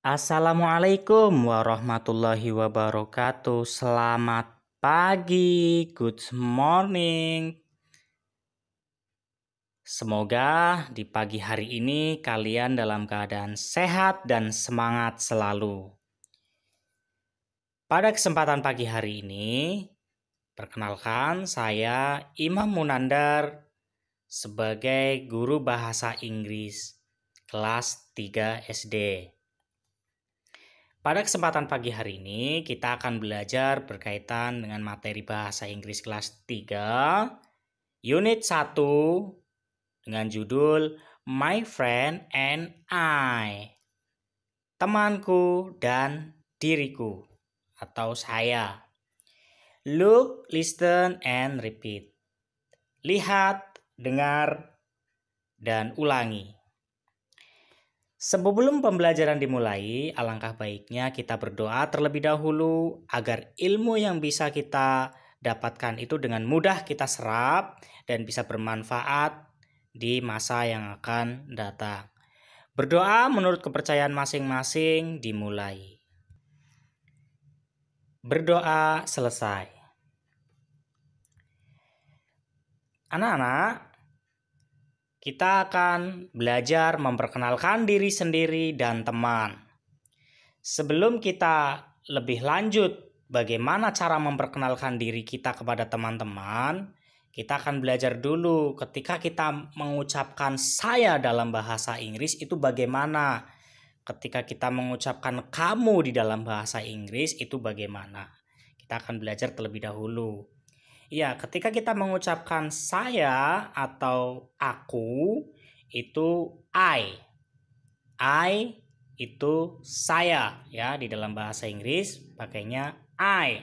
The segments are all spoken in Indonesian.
Assalamualaikum warahmatullahi wabarakatuh. Selamat pagi, good morning. Semoga di pagi hari ini kalian dalam keadaan sehat dan semangat selalu. Pada kesempatan pagi hari ini, perkenalkan saya Imam Munandar sebagai guru bahasa Inggris kelas 3 SD. Pada kesempatan pagi hari ini, kita akan belajar berkaitan dengan materi bahasa Inggris kelas 3, unit 1, dengan judul My Friend and I. Temanku dan diriku atau saya. Look, listen, and repeat. Lihat, dengar, dan ulangi. Sebelum pembelajaran dimulai, alangkah baiknya kita berdoa terlebih dahulu agar ilmu yang bisa kita dapatkan itu dengan mudah kita serap dan bisa bermanfaat di masa yang akan datang. Berdoa menurut kepercayaan masing-masing dimulai. Berdoa selesai. Anak-anak, kita akan belajar memperkenalkan diri sendiri dan teman. Sebelum kita lebih lanjut bagaimana cara memperkenalkan diri kita kepada teman-teman, kita akan belajar dulu ketika kita mengucapkan saya dalam bahasa Inggris itu bagaimana. Ketika kita mengucapkan kamu di dalam bahasa Inggris itu bagaimana. Kita akan belajar terlebih dahulu. Ya, ketika kita mengucapkan saya atau aku itu I. I itu saya ya di dalam bahasa Inggris pakainya I.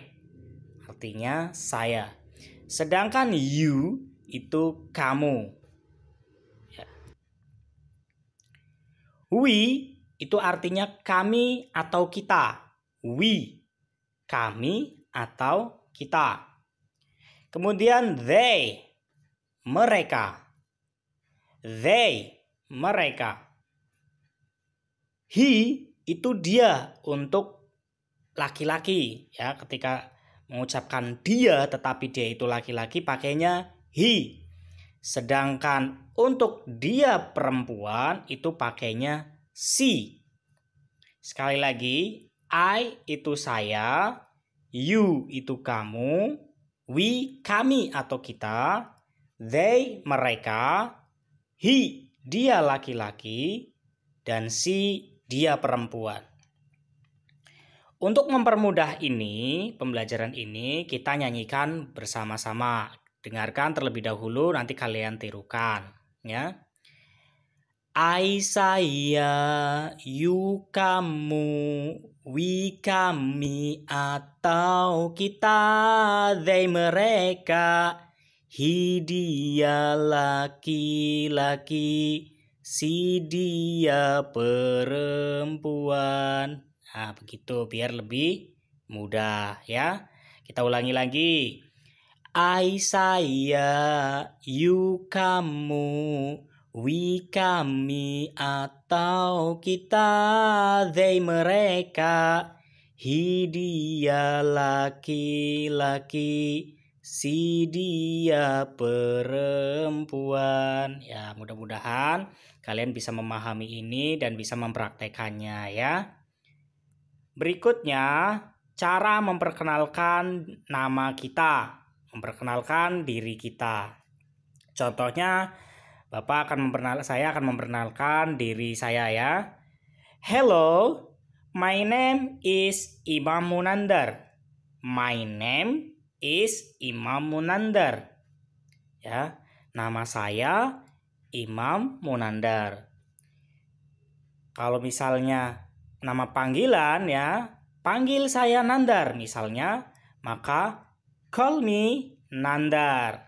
Artinya saya. Sedangkan you itu kamu. Ya. We itu artinya kami atau kita. We, kami atau kita. Kemudian they mereka. They mereka. He itu dia untuk laki-laki ya ketika mengucapkan dia tetapi dia itu laki-laki pakainya he. Sedangkan untuk dia perempuan itu pakainya she. Sekali lagi, I itu saya, you itu kamu, we kami atau kita, they mereka, he dia laki-laki, dan si dia perempuan. Untuk mempermudah ini, pembelajaran ini kita nyanyikan bersama-sama. Dengarkan terlebih dahulu nanti kalian tirukan ya. I saya, you kamu, We kami atau kita they mereka He dia laki-laki Si dia perempuan Nah begitu biar lebih mudah ya Kita ulangi lagi I saya you kamu We kami atau kita they mereka He dia laki-laki si dia perempuan. Ya, mudah-mudahan kalian bisa memahami ini dan bisa mempraktekannya ya. Berikutnya, cara memperkenalkan nama kita, memperkenalkan diri kita. Contohnya, Bapak akan memperkenalkan saya akan memperkenalkan diri saya ya. Hello, my name is Imam Munandar. My name is Imam Munandar. Ya, nama saya Imam Munandar. Kalau misalnya nama panggilan ya, panggil saya Nandar misalnya, maka call me Nandar.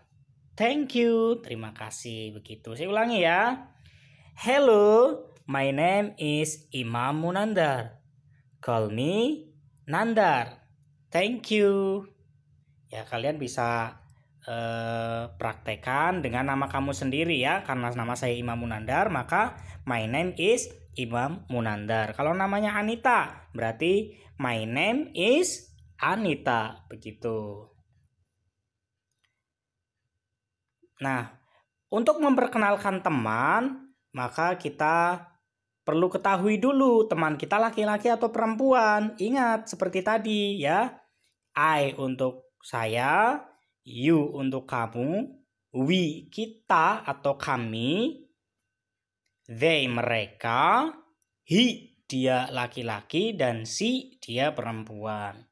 Thank you, terima kasih. Begitu saya ulangi ya. Hello, my name is Imam Munandar. Call me Nandar. Thank you. Ya, kalian bisa uh, eh, praktekan dengan nama kamu sendiri ya. Karena nama saya Imam Munandar, maka my name is Imam Munandar. Kalau namanya Anita, berarti my name is Anita. Begitu. Nah, untuk memperkenalkan teman, maka kita perlu ketahui dulu teman kita laki-laki atau perempuan. Ingat seperti tadi ya. I untuk saya, you untuk kamu, we kita atau kami, they mereka, he dia laki-laki dan si dia perempuan.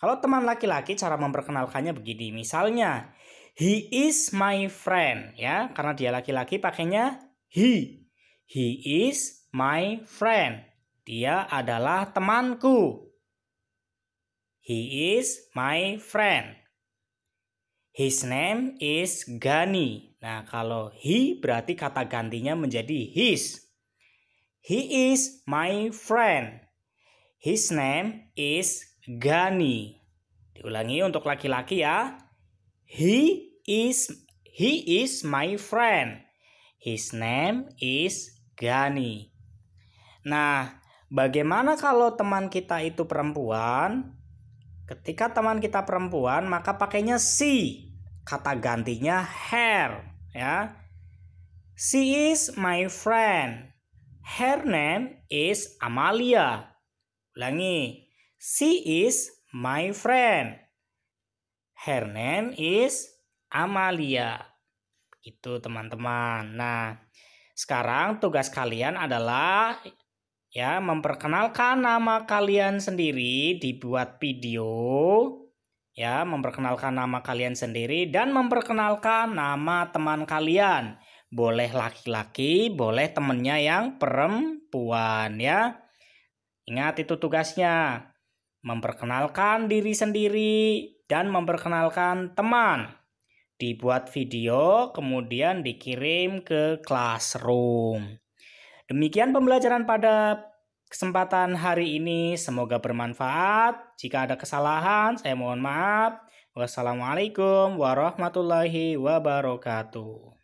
Kalau teman laki-laki cara memperkenalkannya begini. Misalnya, He is my friend ya, karena dia laki-laki pakainya he. He is my friend. Dia adalah temanku. He is my friend. His name is Gani. Nah, kalau he berarti kata gantinya menjadi his. He is my friend. His name is Gani. Diulangi untuk laki-laki ya. He is he is my friend. His name is Gani. Nah, bagaimana kalau teman kita itu perempuan? Ketika teman kita perempuan, maka pakainya she. Kata gantinya her, ya. She is my friend. Her name is Amalia. Ulangi. She is my friend. Her name is Amalia. Itu teman-teman. Nah, sekarang tugas kalian adalah ya memperkenalkan nama kalian sendiri, dibuat video, ya memperkenalkan nama kalian sendiri dan memperkenalkan nama teman kalian. Boleh laki-laki, boleh temennya yang perempuan ya. Ingat itu tugasnya. Memperkenalkan diri sendiri, dan memperkenalkan teman. Dibuat video, kemudian dikirim ke classroom. Demikian pembelajaran pada kesempatan hari ini. Semoga bermanfaat. Jika ada kesalahan, saya mohon maaf. Wassalamualaikum warahmatullahi wabarakatuh.